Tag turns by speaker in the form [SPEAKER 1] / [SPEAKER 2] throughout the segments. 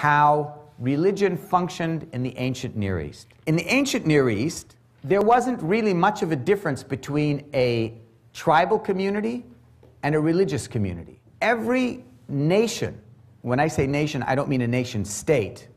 [SPEAKER 1] how religion functioned in the ancient Near East. In the ancient Near East, there wasn't really much of a difference between a tribal community and a religious community. Every nation, when I say nation, I don't mean a nation state,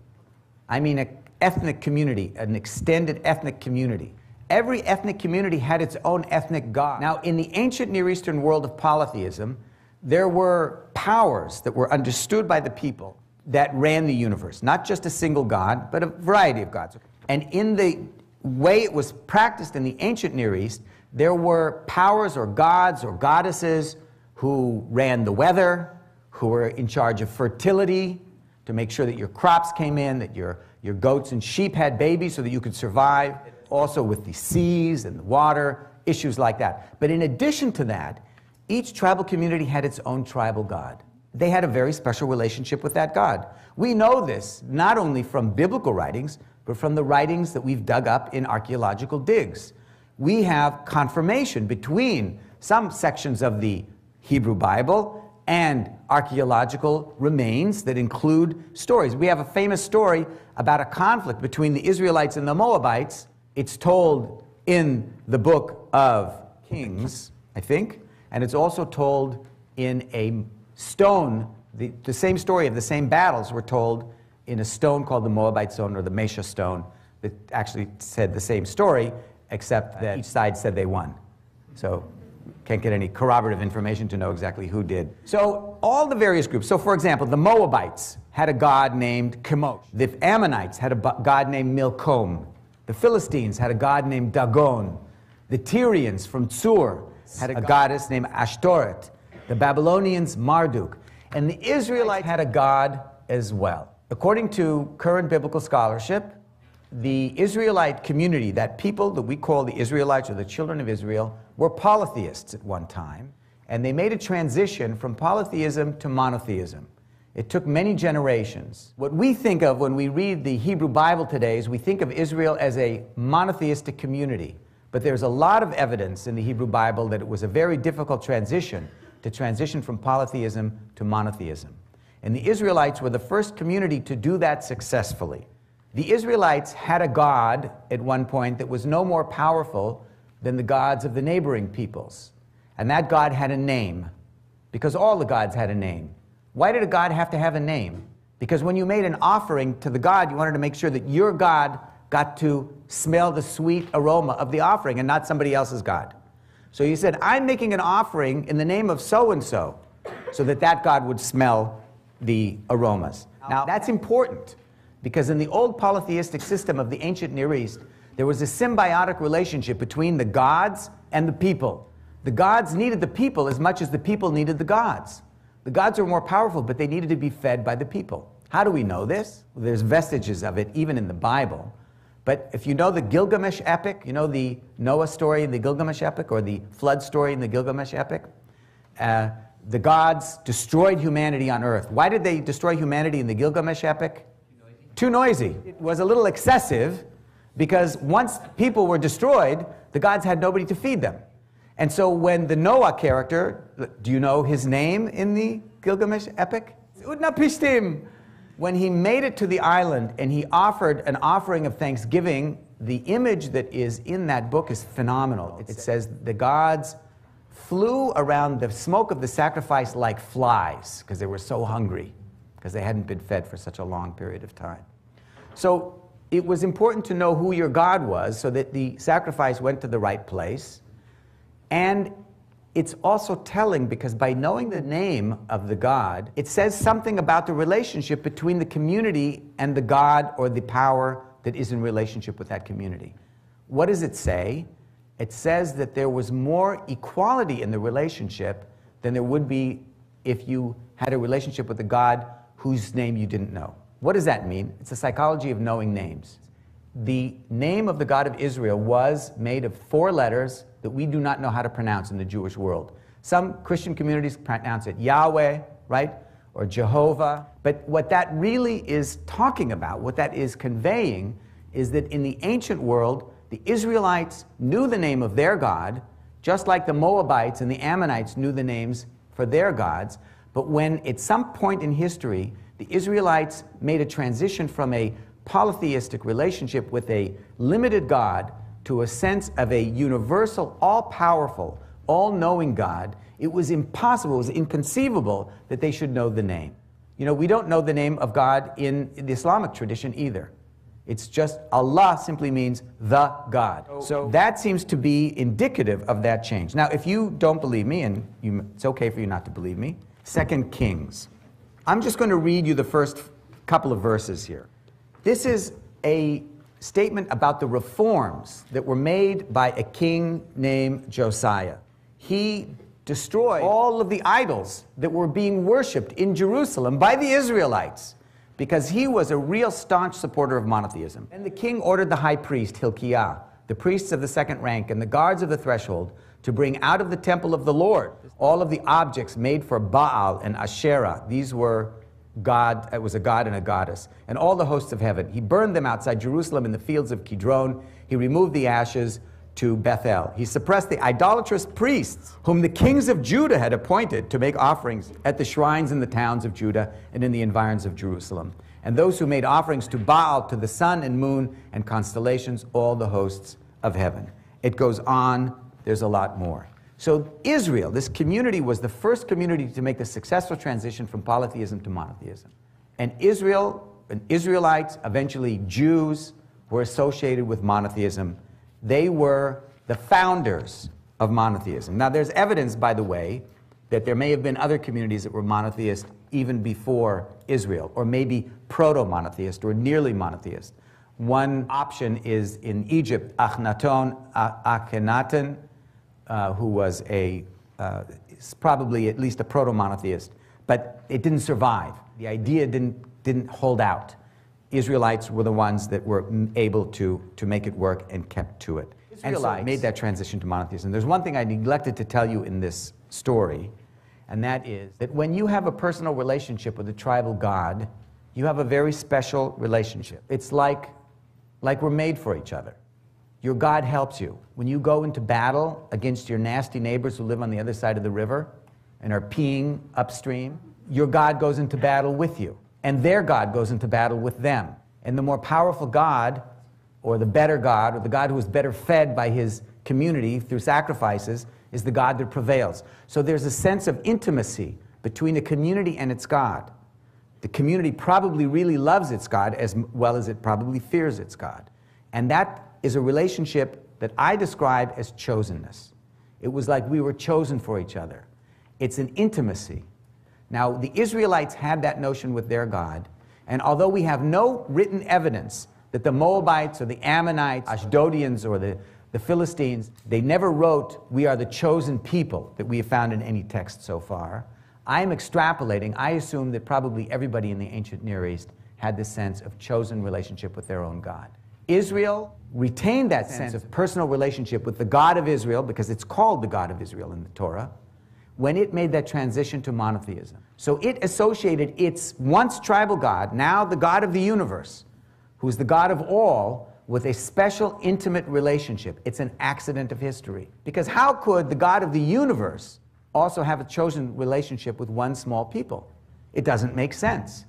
[SPEAKER 1] I mean an ethnic community, an extended ethnic community. Every ethnic community had its own ethnic god. Now, in the ancient Near Eastern world of polytheism, there were powers that were understood by the people that ran the universe, not just a single god, but a variety of gods. And in the way it was practiced in the ancient Near East, there were powers or gods or goddesses who ran the weather, who were in charge of fertility to make sure that your crops came in, that your, your goats and sheep had babies so that you could survive, also with the seas and the water, issues like that. But in addition to that, each tribal community had its own tribal god. They had a very special relationship with that God. We know this not only from biblical writings, but from the writings that we've dug up in archaeological digs. We have confirmation between some sections of the Hebrew Bible and archaeological remains that include stories. We have a famous story about a conflict between the Israelites and the Moabites. It's told in the book of Kings, I think, and it's also told in a stone, the, the same story of the same battles were told in a stone called the Moabite stone or the Mesha stone that actually said the same story, except that each side said they won. So can't get any corroborative information to know exactly who did. So all the various groups. So for example, the Moabites had a god named Chemosh. The Ammonites had a god named Milcom. The Philistines had a god named Dagon. The Tyrians from Tsur had a, a goddess named Ashtoreth. The Babylonians, Marduk. And the Israelites had a god as well. According to current biblical scholarship, the Israelite community, that people that we call the Israelites or the children of Israel, were polytheists at one time, and they made a transition from polytheism to monotheism. It took many generations. What we think of when we read the Hebrew Bible today is we think of Israel as a monotheistic community. But there's a lot of evidence in the Hebrew Bible that it was a very difficult transition to transition from polytheism to monotheism. And the Israelites were the first community to do that successfully. The Israelites had a God at one point that was no more powerful than the gods of the neighboring peoples. And that God had a name, because all the gods had a name. Why did a God have to have a name? Because when you made an offering to the God, you wanted to make sure that your God got to smell the sweet aroma of the offering and not somebody else's God. So he said, I'm making an offering in the name of so and so, so that that God would smell the aromas. Now, that's important because in the old polytheistic system of the ancient Near East, there was a symbiotic relationship between the gods and the people. The gods needed the people as much as the people needed the gods. The gods were more powerful, but they needed to be fed by the people. How do we know this? Well, there's vestiges of it even in the Bible. But if you know the Gilgamesh epic, you know the Noah story in the Gilgamesh epic or the flood story in the Gilgamesh epic, uh, the gods destroyed humanity on earth. Why did they destroy humanity in the Gilgamesh epic? Too noisy. Too noisy. It was a little excessive because once people were destroyed, the gods had nobody to feed them. And so when the Noah character, do you know his name in the Gilgamesh epic? Utnapishtim when he made it to the island and he offered an offering of thanksgiving, the image that is in that book is phenomenal. It says, The gods flew around the smoke of the sacrifice like flies because they were so hungry, because they hadn't been fed for such a long period of time. So it was important to know who your God was so that the sacrifice went to the right place. And it's also telling because by knowing the name of the God, it says something about the relationship between the community and the God or the power that is in relationship with that community. What does it say? It says that there was more equality in the relationship than there would be if you had a relationship with a God whose name you didn't know. What does that mean? It's the psychology of knowing names the name of the God of Israel was made of four letters that we do not know how to pronounce in the Jewish world. Some Christian communities pronounce it Yahweh, right? Or Jehovah. But what that really is talking about, what that is conveying, is that in the ancient world, the Israelites knew the name of their God, just like the Moabites and the Ammonites knew the names for their gods. But when at some point in history, the Israelites made a transition from a polytheistic relationship with a limited God to a sense of a universal, all powerful, all knowing God, it was impossible, it was inconceivable that they should know the name. You know, we don't know the name of God in the Islamic tradition either. It's just Allah simply means the God. Oh. So that seems to be indicative of that change. Now, if you don't believe me, and you, it's okay for you not to believe me, Second Kings. I'm just going to read you the first couple of verses here. This is a statement about the reforms that were made by a king named Josiah. He destroyed all of the idols that were being worshiped in Jerusalem by the Israelites because he was a real staunch supporter of monotheism. And the king ordered the high priest, Hilkiah, the priests of the second rank, and the guards of the threshold to bring out of the temple of the Lord all of the objects made for Baal and Asherah. These were God, it was a god and a goddess, and all the hosts of heaven. He burned them outside Jerusalem in the fields of Kidron. He removed the ashes to Bethel. He suppressed the idolatrous priests whom the kings of Judah had appointed to make offerings at the shrines in the towns of Judah and in the environs of Jerusalem. And those who made offerings to Baal, to the sun and moon and constellations, all the hosts of heaven. It goes on, there's a lot more. So Israel, this community, was the first community to make the successful transition from polytheism to monotheism. And Israel, and Israelites, eventually Jews, were associated with monotheism. They were the founders of monotheism. Now, there's evidence, by the way, that there may have been other communities that were monotheist even before Israel, or maybe proto monotheist or nearly monotheist. One option is in Egypt, Akhenaton, Akhenaten, uh, who was a, uh, probably at least a proto monotheist, but it didn't survive. The idea didn't, didn't hold out. Israelites were the ones that were able to, to make it work and kept to it. Israelites. And so made that transition to monotheism. There's one thing I neglected to tell you in this story, and that is that when you have a personal relationship with a tribal god, you have a very special relationship. It's like, like we're made for each other. Your God helps you. When you go into battle against your nasty neighbors who live on the other side of the river and are peeing upstream, your God goes into battle with you, and their God goes into battle with them. And the more powerful God, or the better God, or the God who is better fed by his community through sacrifices, is the God that prevails. So there's a sense of intimacy between the community and its God. The community probably really loves its God as well as it probably fears its God. And that is a relationship that I describe as chosenness. It was like we were chosen for each other. It's an intimacy. Now, the Israelites had that notion with their God, and although we have no written evidence that the Moabites or the Ammonites, Ashdodians, or the, the Philistines, they never wrote, We are the chosen people that we have found in any text so far. I'm extrapolating. I assume that probably everybody in the ancient Near East had this sense of chosen relationship with their own God. Israel retained that sense of personal relationship with the God of Israel, because it's called the God of Israel in the Torah, when it made that transition to monotheism. So it associated its once tribal God, now the God of the universe, who's the God of all, with a special intimate relationship. It's an accident of history. Because how could the God of the universe also have a chosen relationship with one small people? It doesn't make sense.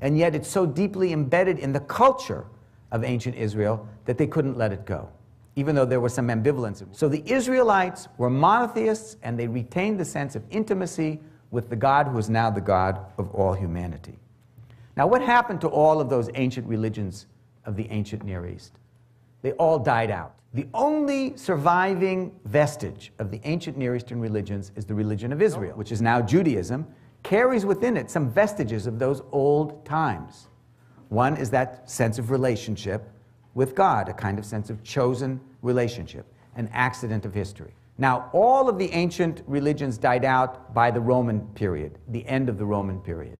[SPEAKER 1] And yet it's so deeply embedded in the culture of ancient Israel that they couldn't let it go, even though there was some ambivalence. So the Israelites were monotheists and they retained the sense of intimacy with the God who is now the God of all humanity. Now, what happened to all of those ancient religions of the ancient Near East? They all died out. The only surviving vestige of the ancient Near Eastern religions is the religion of Israel, which is now Judaism, carries within it some vestiges of those old times. One is that sense of relationship with God, a kind of sense of chosen relationship, an accident of history. Now, all of the ancient religions died out by the Roman period, the end of the Roman period.